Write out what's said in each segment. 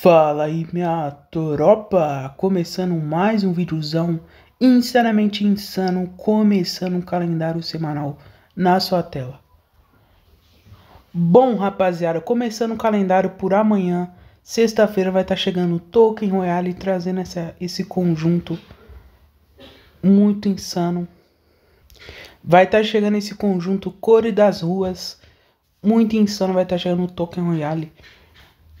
Fala aí minha tropa, começando mais um videozão insanamente insano, começando um calendário semanal na sua tela. Bom rapaziada, começando o calendário por amanhã, sexta-feira vai estar tá chegando o Token Royale trazendo essa, esse conjunto muito insano. Vai estar tá chegando esse conjunto Cores das Ruas, muito insano, vai estar tá chegando o Token Royale.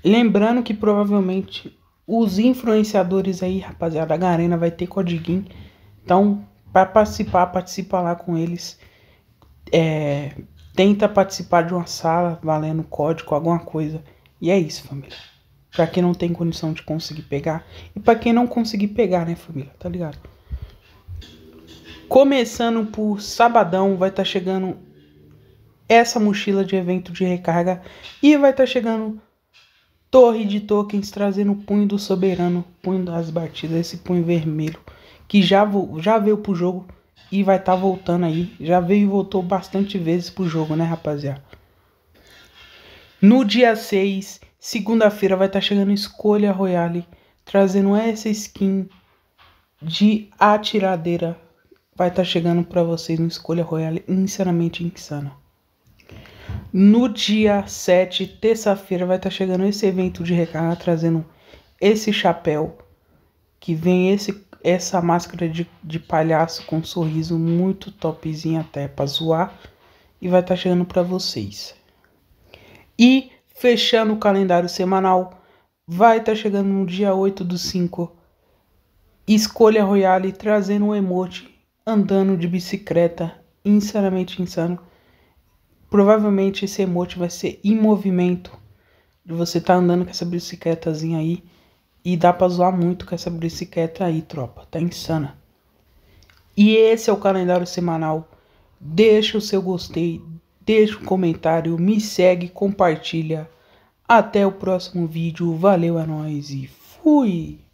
Lembrando que provavelmente os influenciadores aí, rapaziada, a Garena vai ter codiguinho. Então, para participar, participa lá com eles. É, tenta participar de uma sala valendo código, alguma coisa. E é isso, família. Pra quem não tem condição de conseguir pegar. E para quem não conseguir pegar, né, família? Tá ligado? Começando por sabadão, vai estar tá chegando essa mochila de evento de recarga. E vai estar tá chegando Torre de Tolkien trazendo o punho do soberano, punho das batidas, esse punho vermelho, que já, já veio pro jogo e vai estar tá voltando aí. Já veio e voltou bastante vezes pro jogo, né, rapaziada? No dia 6, segunda-feira, vai estar tá chegando Escolha Royale, trazendo essa skin de atiradeira. Vai estar tá chegando para vocês no Escolha Royale, sinceramente insana. No dia 7, terça-feira, vai estar tá chegando esse evento de recarga trazendo esse chapéu que vem esse essa máscara de, de palhaço com um sorriso muito topzinho até para zoar e vai estar tá chegando para vocês. E fechando o calendário semanal, vai estar tá chegando no dia 8 do 5. Escolha Royale trazendo um emote andando de bicicleta, insanamente insano provavelmente esse emote vai ser em movimento. De você tá andando com essa bicicletazinha aí. E dá pra zoar muito com essa bicicleta aí, tropa. Tá insana. E esse é o calendário semanal. Deixa o seu gostei, deixa um comentário, me segue, compartilha. Até o próximo vídeo. Valeu, é nóis e fui!